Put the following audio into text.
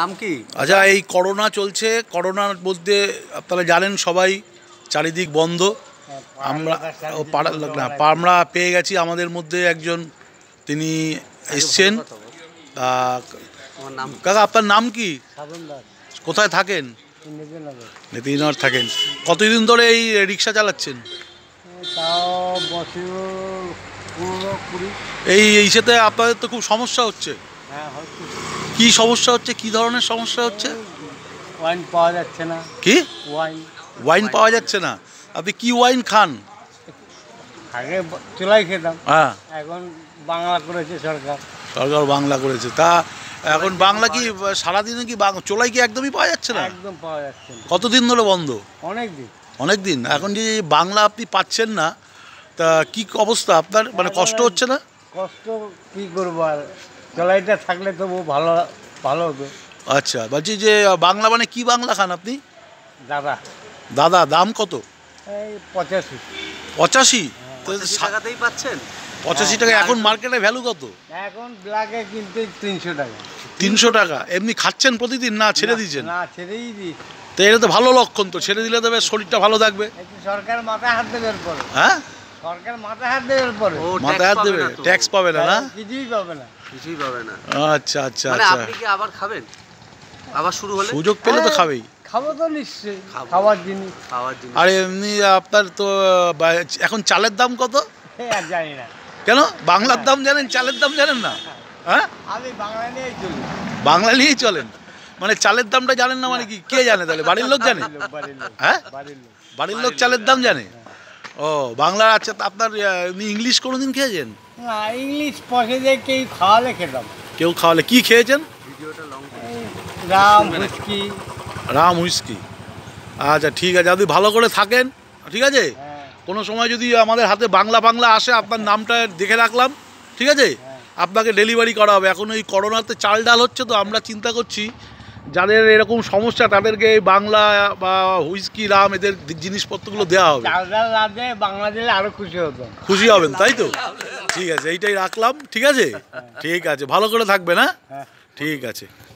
নাম কি আচ্ছা এই করোনা চলছে করোনার মধ্যে আপনারা জানেন সবাই চারিদিক বন্ধ আমরা আমরা পেয়ে গেছি আমাদের মধ্যে একজন তিনি এসছেন কাকা আপনার নাম কি কোথায় থাকেন নেতিনগর থাকেন কতদিন ধরে এই রিক্সা চালাচ্ছেন এই হিসেবে আপনাদের তো খুব সমস্যা হচ্ছে হ্যাঁ হচ্ছে কি সমস্যা হচ্ছে কি ধরনের সমস্যা হচ্ছে ওয়াইন পাওয়া যাচ্ছে না কি ওয়াইন ওয়াইন পাওয়া যাচ্ছে না আপনি কি ওয়াইন খান আগে চুলাই খেতাম হ্যাঁ এখন বাংলা করেছে সরকার সরকার বাংলা করেছে তা এখন বাংলা কি সারাদিনে কি চোলাই কি একদমই পাওয়া যাচ্ছে না একদম পাওয়া যাচ্ছে না কতদিন ধরে বন্ধ অনেক দিন অনেক দিন এখন যে বাংলা আপনি পাচ্ছেন না তা কি অবস্থা আপনার মানে কষ্ট হচ্ছে না কষ্ট কি করবো আর কলাইটা থাকলে তবু ভালো ভালো হতো আচ্ছা বলছি যে বাংলা মানে কি বাংলা খান আপনি দাদা দাদা দাম কত এই পঁচাশি পঁচাশি হ্যাঁ, টাকাতেই পাচ্ছেন পঁচাশি হ্যাঁ, টাকা হ্যাঁ। এখন মার্কেটে ভ্যালু কত এখন ব্ল্যাকে কিনতে তিনশো টাকা তিনশো টাকা এমনি খাচ্ছেন প্রতিদিন না ছেড়ে দিয়েছেন না ছেড়েই দিই তো এটা তো ভালো লক্ষণ তো ছেড়ে দিলে তবে শরীরটা ভালো থাকবে সরকার মাথায় হাত দেবে এরপরে হ্যাঁ সরকার মাথায় হাত দেবে এরপরে মাথায় হাত দেবে ট্যাক্স পাবে না না কিছুই পাবে না কিছুই পাবে না আচ্ছা আচ্ছা মানে আচ্ছা আপনি কি আবার খাবেন আবার শুরু হলে সুযোগ পেলে তো হ্যাঁ, খাবেই খাবো তো নিশ্চয়ই খাবার জিনিস খাবার জিনিস আর এমনি আপনার তো এখন চালের দাম কত জানি না কেন বাংলার দাম জানেন চালের দাম জানেন না হ্যাঁ আমি বাংলা নিয়েই চলি বাংলা নিয়েই চলেন মানে চালের দামটা জানেন না মানে কি কে জানে তাহলে বাড়ির লোক জানে হ্যাঁ বাড়ির লোক চালের দাম জানে ও বাংলা আচ্ছা তা আপনার ইংলিশ কোনোদিন খেয়েছেন না ইংলিশ পয়সা দিয়ে কেউ খাওয়ালে খেতাম কেউ খাওয়ালে কি খেয়েছেন রাম হুইস্কি রাম হুইস্কি আচ্ছা ঠিক আছে আপনি ভালো করে থাকেন ঠিক আছে হ্যাঁ। কোনো সময় যদি আমাদের হাতে বাংলা বাংলা আসে আপনার নামটা দেখে রাখলাম ঠিক আছে হ্যাঁ। আপনাকে ডেলিভারি করা হবে এখন ওই করোনাতে চাল ডাল হচ্ছে তো আমরা চিন্তা করছি যাদের এরকম সমস্যা তাদেরকে বাংলা বা হুইস্কি রাম এদের জিনিসপত্রগুলো দেওয়া হবে বাংলা দিলে আরো খুশি হতো খুশি হবেন তাই তো ঠিক আছে এইটাই রাখলাম ঠিক আছে হ্যাঁ। ঠিক আছে ভালো করে থাকবে না হ্যাঁ? হ্যাঁ। ঠিক আছে